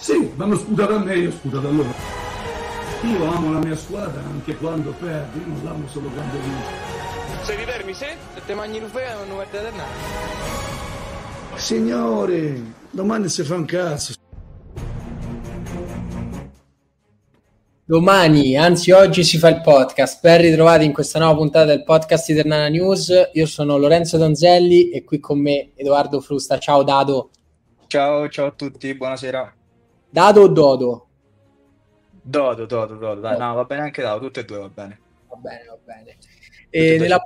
Sì, vanno sputata a me e io sputato a loro. Io amo la mia squadra anche quando io non l'amo solo quando vince. Se rivermi fermi, se te mangi l'ufea non guardi da nada. Signore, domani si fa un cazzo. Domani, anzi oggi si fa il podcast. Ben ritrovati in questa nuova puntata del podcast di Ternana News. Io sono Lorenzo Donzelli e qui con me Edoardo Frusta. Ciao Dado. Ciao, ciao a tutti, buonasera. Dado o Dodo? Dodo, Dodo, Dodo, dai, no, va bene anche Dado, tutte e due va bene. Va bene, va bene. E eh, e nella...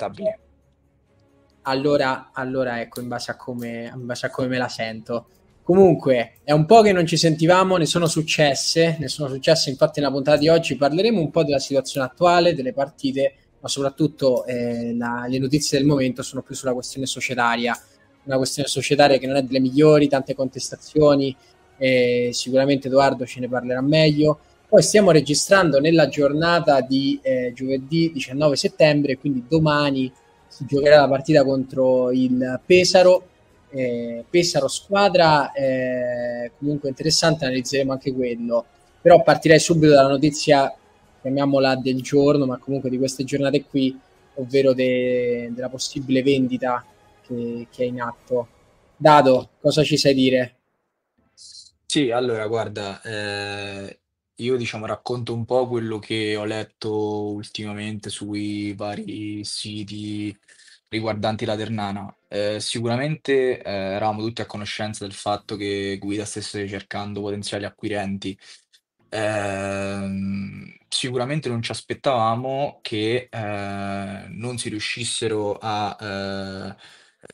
allora, allora, ecco, in base, come, in base, a come, me la sento. Comunque, è un po' che non ci sentivamo, ne sono successe, ne sono successe, infatti nella puntata di oggi parleremo un po' della situazione attuale, delle partite, ma soprattutto eh, la, le notizie del momento sono più sulla questione societaria, una questione societaria che non è delle migliori, tante contestazioni, eh, sicuramente Edoardo ce ne parlerà meglio. Poi stiamo registrando nella giornata di eh, giovedì 19 settembre, quindi domani si giocherà la partita contro il Pesaro. Eh, Pesaro squadra eh, comunque interessante, analizzeremo anche quello. Però partirei subito dalla notizia, chiamiamola del giorno, ma comunque di queste giornate qui, ovvero de- della possibile vendita che-, che è in atto. Dado, cosa ci sai dire? Sì, allora guarda, ehm, io diciamo racconto un po' quello che ho letto ultimamente sui vari siti riguardanti la Ternana. Ehm, sicuramente, ehm, eravamo tutti a conoscenza del fatto che Guida stesse cercando potenziali acquirenti. Ehm, sicuramente non ci aspettavamo che, ehm, non si riuscissero a, ehm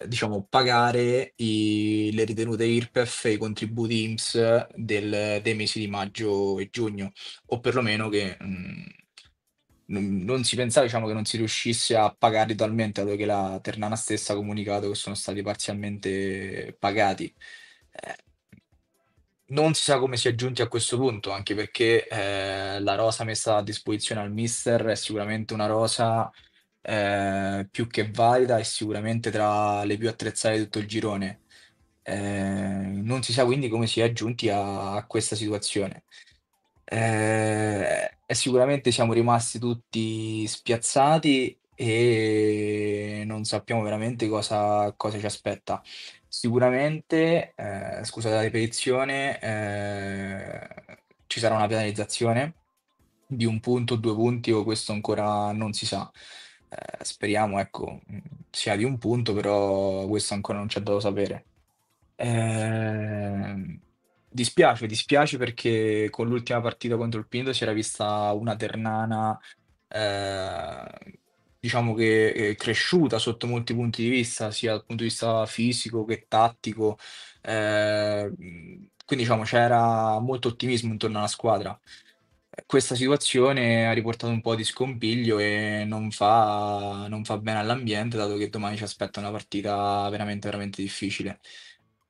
diciamo, pagare i, le ritenute IRPEF e i contributi IMSS del, dei mesi di maggio e giugno, o perlomeno che mh, mm, non, non, si pensava diciamo, che non si riuscisse a pagarli totalmente, dato che la Ternana stessa ha comunicato che sono stati parzialmente pagati. Eh, non si sa come si è giunti a questo punto, anche perché eh, la rosa messa a disposizione al mister è sicuramente una rosa eh, più che valida e sicuramente tra le più attrezzate di tutto il girone. Eh, non si sa quindi come si è giunti a, a questa situazione. Eh, sicuramente siamo rimasti tutti spiazzati e non sappiamo veramente cosa, cosa ci aspetta. Sicuramente, eh, scusate la ripetizione, eh, ci sarà una penalizzazione di un punto, due punti o questo ancora non si sa. Eh, speriamo, ecco, sia di un punto, però questo ancora non c'è da sapere. Eh, dispiace, dispiace perché con l'ultima partita contro il Pinto si era vista una Ternana, eh, diciamo che è eh, cresciuta sotto molti punti di vista, sia dal punto di vista fisico che tattico. Eh, quindi diciamo c'era molto ottimismo intorno alla squadra questa situazione ha riportato un po' di scompiglio e non fa, non fa bene all'ambiente, dato che domani ci aspetta una partita veramente, veramente difficile.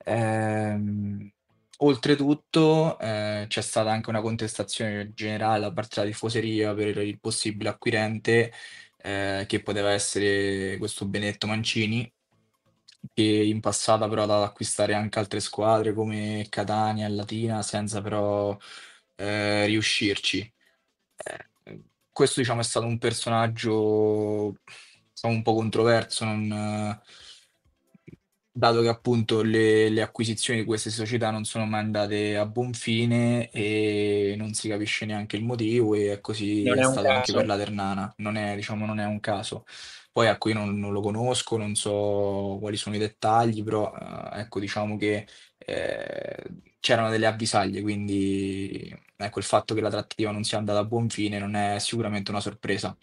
Ehm, oltretutto, eh, c'è stata anche una contestazione generale da parte della tifoseria per il possibile acquirente, eh, che poteva essere questo Benetto Mancini, che in passato però ha provato ad acquistare anche altre squadre come Catania e Latina, senza però eh, riuscirci. Eh, questo diciamo è stato un personaggio diciamo, un po' controverso, non, eh, dato che appunto le, le, acquisizioni di queste società non sono mai andate a buon fine e non si capisce neanche il motivo e così ecco, non è, è stato caso. anche per la Ternana, non è, diciamo, non è un caso. Poi ecco, io non, non, lo conosco, non so quali sono i dettagli, però ecco, diciamo che eh, c'erano delle avvisaglie, quindi ecco, il fatto che la trattativa non sia andata a buon fine non è sicuramente una sorpresa.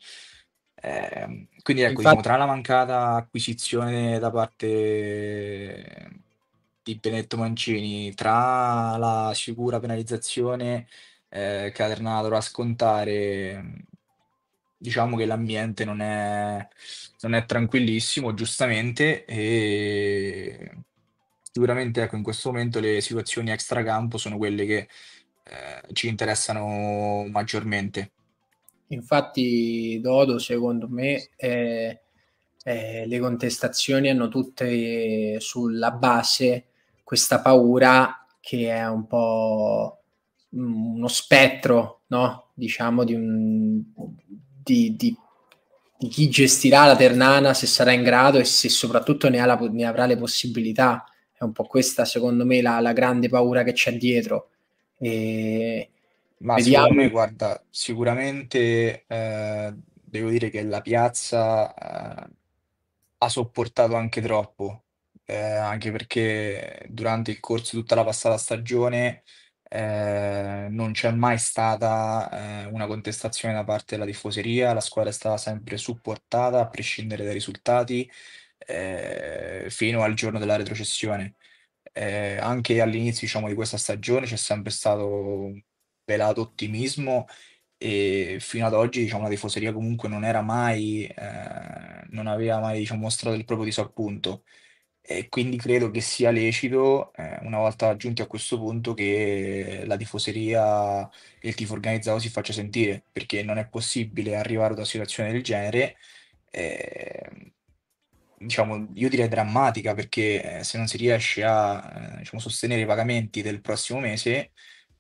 Eh, quindi ecco, diciamo, Infatti... diciamo, tra la mancata acquisizione da parte di Benetto Mancini, tra la sicura penalizzazione eh, che Aderna dovrà scontare, diciamo che l'ambiente non è, non è tranquillissimo, giustamente, e sicuramente ecco, in questo momento le situazioni extra campo sono quelle che eh, ci interessano maggiormente. Infatti Dodo, secondo me, eh, eh, le contestazioni hanno tutte eh, sulla base questa paura che è un po' mm, uno spettro, no? diciamo, di, un, di, di, di, chi gestirà la Ternana, se sarà in grado e se soprattutto ne, la, ne avrà le possibilità. È un po' questa, secondo me, la, la grande paura che c'è dietro e Ma vediamo... secondo me, guarda, sicuramente eh, devo dire che la piazza eh, ha sopportato anche troppo, eh, anche perché durante il corso di tutta la passata stagione eh, non c'è mai stata eh, una contestazione da parte della tifoseria, la squadra è stata sempre supportata a prescindere dai risultati eh, fino al giorno della retrocessione eh, anche all'inizio diciamo, di questa stagione c'è sempre stato un velato ottimismo e fino ad oggi diciamo, la tifoseria comunque non era mai, eh, non aveva mai diciamo, mostrato il proprio disappunto. E quindi credo che sia lecito, eh, una volta giunti a questo punto, che la tifoseria e il tifo organizzato si faccia sentire, perché non è possibile arrivare ad una situazione del genere eh, diciamo, io direi drammatica perché eh, se non si riesce a eh, diciamo, sostenere i pagamenti del prossimo mese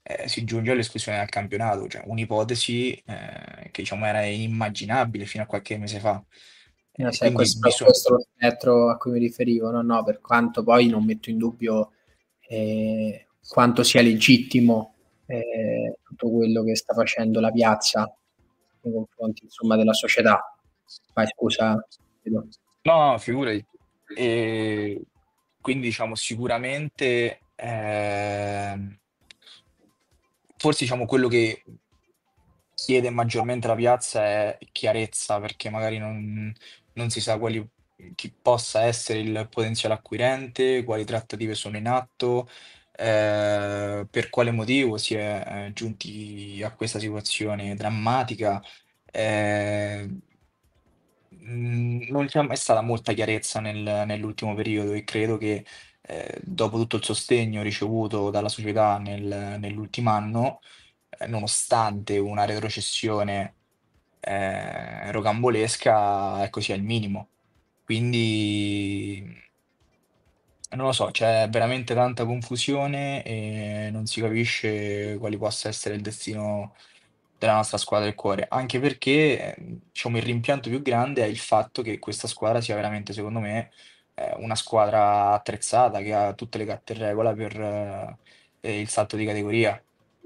eh, si giunge all'esclusione dal campionato, cioè un'ipotesi eh, che diciamo, era inimmaginabile fino a qualche mese fa. No, cioè, questo, bisogna... questo spettro a cui mi riferivo, no? No, per quanto poi non metto in dubbio quanto sia legittimo tutto quello che sta facendo la piazza nei confronti insomma, della società. Vai, scusa, vedo. No, no, figurati. E quindi diciamo sicuramente, ehm, forse diciamo quello che chiede maggiormente la piazza è chiarezza, perché magari non non si sa quali chi possa essere il potenziale acquirente, quali trattative sono in atto, ehm, per quale motivo si è, ehm, giunti a questa situazione drammatica. Eh, Mm, non c'è mai stata molta chiarezza nel- nell'ultimo periodo e credo che eh, dopo tutto il sostegno ricevuto dalla società nel- nell'ultimo anno, eh, nonostante una retrocessione eh, rocambolesca, ecco sia il minimo. Quindi non lo so, c'è veramente tanta confusione e non si capisce quale possa essere il destino della nostra squadra del cuore, anche perché ehm, diciamo, il rimpianto più grande è il fatto che questa squadra sia veramente, secondo me, eh, una squadra attrezzata che ha tutte le carte in regola per eh, il salto di categoria.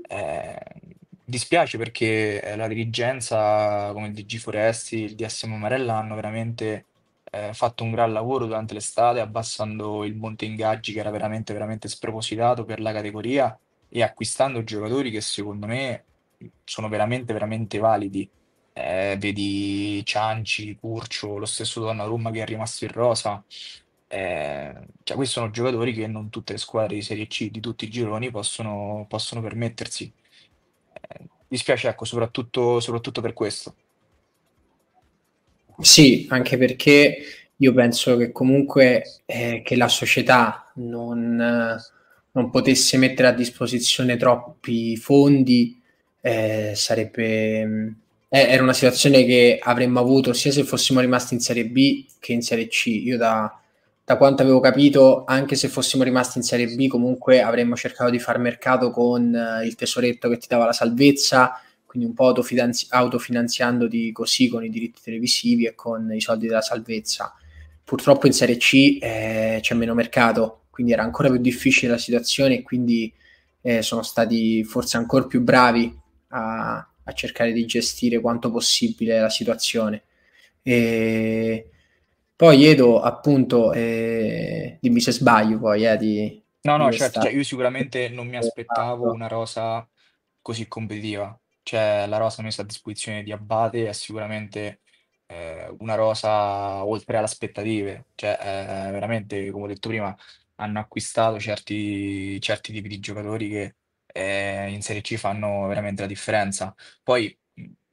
Eh, dispiace perché eh, la dirigenza, come il DG Foresti, il DSM Marella, hanno veramente eh, fatto un gran lavoro durante l'estate, abbassando il monte ingaggi che era veramente, veramente spropositato per la categoria e acquistando giocatori che secondo me sono veramente, veramente validi. Eh, vedi Cianci, Curcio, lo stesso Donnarumma che è rimasto in rosa. Eh, cioè, questi sono giocatori che non tutte le squadre di Serie C di tutti i gironi possono, possono permettersi. Eh, dispiace, ecco, soprattutto, soprattutto per questo. Sì, anche perché io penso che comunque eh, che la società non, non, potesse mettere a disposizione troppi fondi eh, sarebbe, mm, eh, era una situazione che avremmo avuto sia se fossimo rimasti in Serie B che in Serie C. Io da, da quanto avevo capito, anche se fossimo rimasti in Serie B, comunque avremmo cercato di far mercato con eh, il tesoretto che ti dava la salvezza, quindi un po' autofinanzi- autofinanziandoti così con i diritti televisivi e con i soldi della salvezza. Purtroppo in Serie C eh, c'è meno mercato, quindi era ancora più difficile la situazione e quindi eh, sono stati forse ancora più bravi a, a cercare di gestire quanto possibile la situazione. E poi Edo, appunto, eh, dimmi se sbaglio poi, eh, di, No, no, certo, cioè, io sicuramente non mi aspettavo esatto. una rosa così competitiva. Cioè, la rosa messa a disposizione di Abate è sicuramente eh, una rosa oltre alle aspettative. Cioè, eh, veramente, come ho detto prima, hanno acquistato certi, certi tipi di giocatori che eh, in Serie C fanno veramente la differenza. Poi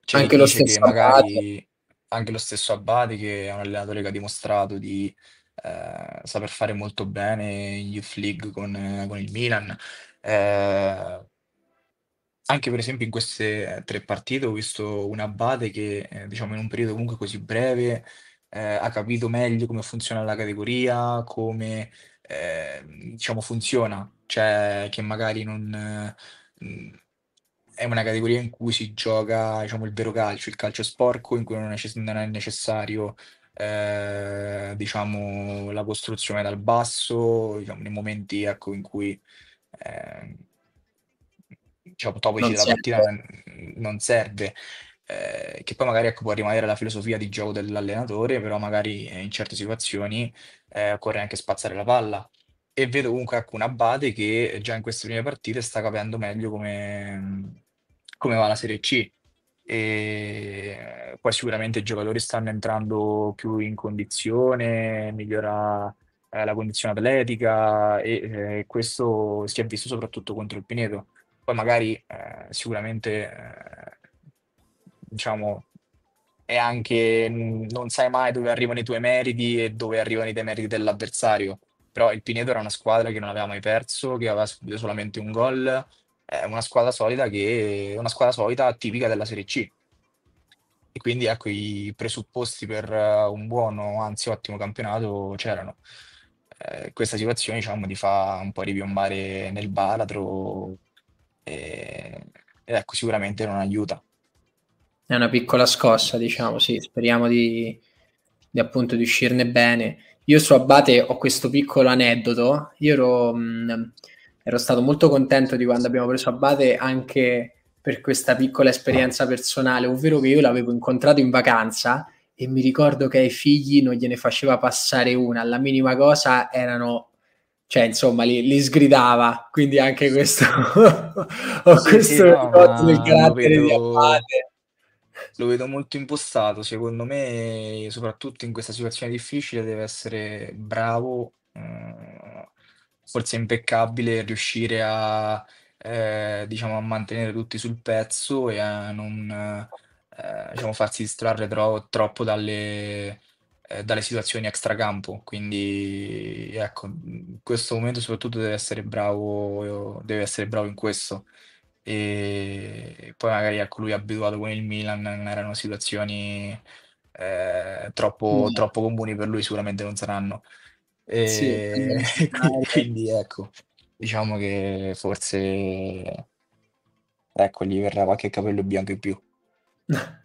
c'è anche lo stesso magari anche lo stesso Abate che è un allenatore che ha dimostrato di eh, saper fare molto bene in Youth League con, con il Milan. Eh, anche per esempio in queste tre partite ho visto un Abate che eh, diciamo in un periodo comunque così breve eh, ha capito meglio come funziona la categoria, come eh, diciamo funziona cioè che magari non... Eh, è una categoria in cui si gioca, diciamo, il vero calcio, il calcio sporco, in cui non è, necess- non è necessario eh, diciamo, la costruzione dal basso, diciamo, nei momenti ecco, in cui eh, diciamo, dopo la partita non serve, eh, che poi magari ecco, può rimanere la filosofia di gioco dell'allenatore, però magari eh, in certe situazioni eh, occorre anche spazzare la palla e vedo comunque ecco, un Abate che già in queste prime partite sta capendo meglio come, come va la Serie C. E poi sicuramente i giocatori stanno entrando più in condizione, migliora eh, la condizione atletica e eh, questo si è visto soprattutto contro il Pineto. Poi magari eh, sicuramente eh, diciamo è anche non sai mai dove arrivano i tuoi meriti e dove arrivano i tuoi meriti dell'avversario però il Pinedo era una squadra che non aveva mai perso, che aveva subito solamente un gol, è una squadra solida che è una squadra solida tipica della Serie C. E quindi ecco i presupposti per eh, un buono, anzi ottimo campionato c'erano. Eh, questa situazione diciamo ti fa un po' ripiombare nel baratro e, ed ecco sicuramente non aiuta. È una piccola scossa, diciamo, sì, speriamo di, di appunto di uscirne bene. Io su Abate ho questo piccolo aneddoto, io ero, mh, mm, ero stato molto contento di quando abbiamo preso Abate anche per questa piccola esperienza personale, ovvero che io l'avevo incontrato in vacanza e mi ricordo che ai figli non gliene faceva passare una, alla minima cosa erano cioè insomma li, li, sgridava quindi anche questo ho sì, questo sì, no, del carattere di Abate lo vedo molto impostato, secondo me, soprattutto in questa situazione difficile, deve essere bravo, eh, forse impeccabile, riuscire a, ehm, diciamo, a mantenere tutti sul pezzo e a non, ehm, diciamo, farsi distrarre tro troppo dalle, ehm, dalle situazioni extracampo. Quindi, ecco, in questo momento soprattutto deve essere bravo deve essere bravo in questo e poi magari ecco, lui abituato con il Milan, erano situazioni eh, troppo, troppo comuni per lui, sicuramente non saranno. E eh. quindi ecco, diciamo che forse ecco, gli verrà qualche capello bianco in più.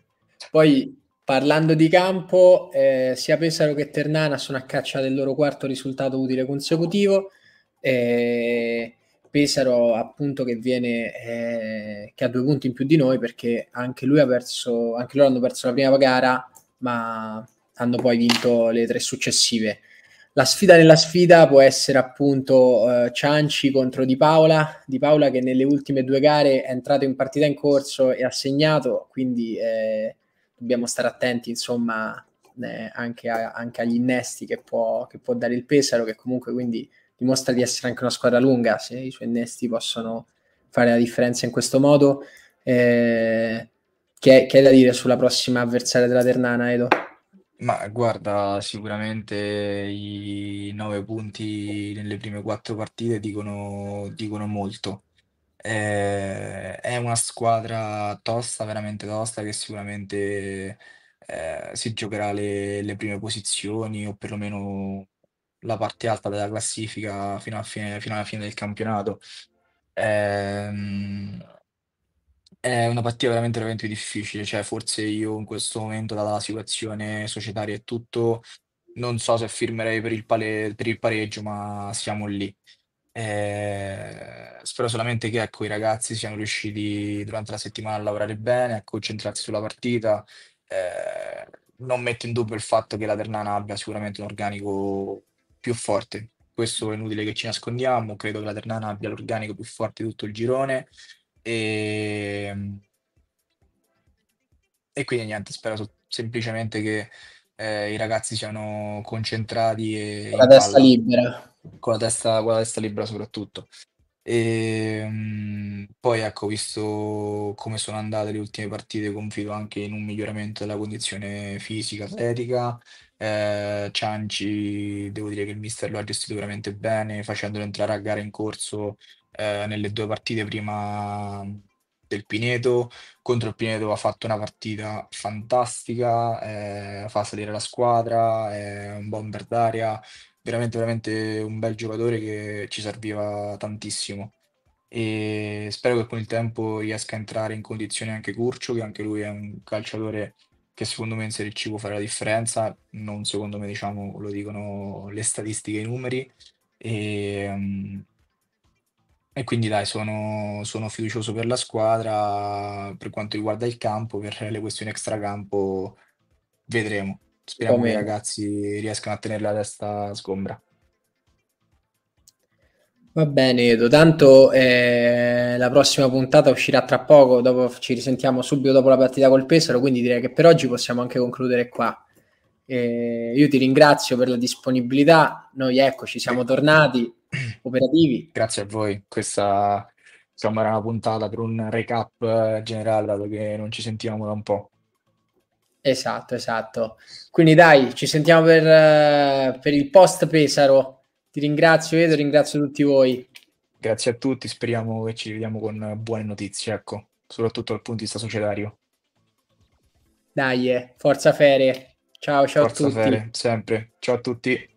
Poi parlando di campo, eh, sia Pesaro che Ternana sono a caccia del loro quarto risultato utile consecutivo. Eh, Pesaro appunto che viene eh, che ha due punti in più di noi perché anche lui ha perso anche loro hanno perso la prima gara ma hanno poi vinto le tre successive la sfida nella sfida può essere appunto eh, Cianci contro Di Paola Di Paola che nelle ultime due gare è entrato in partita in corso e ha segnato quindi eh, dobbiamo stare attenti insomma eh, anche, a, anche, agli innesti che può, che può dare il Pesaro che comunque quindi dimostra di essere anche una squadra lunga, se i suoi innesti possono fare la differenza in questo modo. Eh, che, che, è da dire sulla prossima avversaria della Ternana, Edo? Ma guarda, sicuramente i nove punti nelle prime quattro partite dicono, dicono molto. Eh, è una squadra tosta, veramente tosta, che sicuramente eh, si giocherà le, le prime posizioni o perlomeno la parte alta della classifica fino, a fine, fino alla fine del campionato. Ehm, è una partita veramente, veramente difficile, cioè forse io in questo momento, data la situazione societaria e tutto, non so se firmerei per il, pale- per il pareggio, ma siamo lì. Eh, spero solamente che ecco, i ragazzi siano riusciti durante la settimana a lavorare bene, a concentrarsi sulla partita. Eh, non metto in dubbio il fatto che la Ternana abbia sicuramente un organico più forte. Questo è inutile che ci nascondiamo, credo che la Ternana abbia l'organico più forte di tutto il girone e, ehm, e quindi niente, spero semplicemente che eh, i ragazzi siano concentrati e con la testa palla. libera. Con la testa, con la testa libera soprattutto. E, ehm, poi ecco, visto come sono andate le ultime partite, confido anche in un miglioramento della condizione fisica, atletica eh, Cianci, devo dire che il mister lo ha gestito veramente bene, facendolo entrare a gara in corso eh, nelle due partite prima del Pineto. Contro il Pineto ha fatto una partita fantastica, eh, fa salire la squadra, è un bomber d'aria, veramente, veramente un bel giocatore che ci serviva tantissimo. E spero che con il tempo riesca a entrare in condizione anche Curcio, che anche lui è un calciatore che secondo me in può fare la differenza, non secondo me diciamo, lo dicono le statistiche e i numeri. E, ehm, e quindi dai, sono, sono, fiducioso per la squadra, per quanto riguarda il campo, per le questioni extracampo vedremo. Speriamo Come... che i ragazzi riescano a tenere la testa sgombra. Va bene, Edo. Tanto eh, la prossima puntata uscirà tra poco. Dopo ci risentiamo subito dopo la partita col Pesaro. Quindi direi che per oggi possiamo anche concludere qua. Eh, io ti ringrazio per la disponibilità. Noi eccoci, siamo tornati operativi. Grazie a voi. Questa insomma, era una puntata per un recap eh, generale, dato che non ci sentivamo da un po'. Esatto, esatto. Quindi dai, ci sentiamo per, eh, per il post Pesaro ti ringrazio Edo, ringrazio tutti voi. Grazie a tutti, speriamo che ci vediamo con buone notizie, ecco, soprattutto dal punto di vista societario. Dai, eh, forza Fere. Ciao, ciao forza a tutti. Forza Fere, sempre. Ciao a tutti.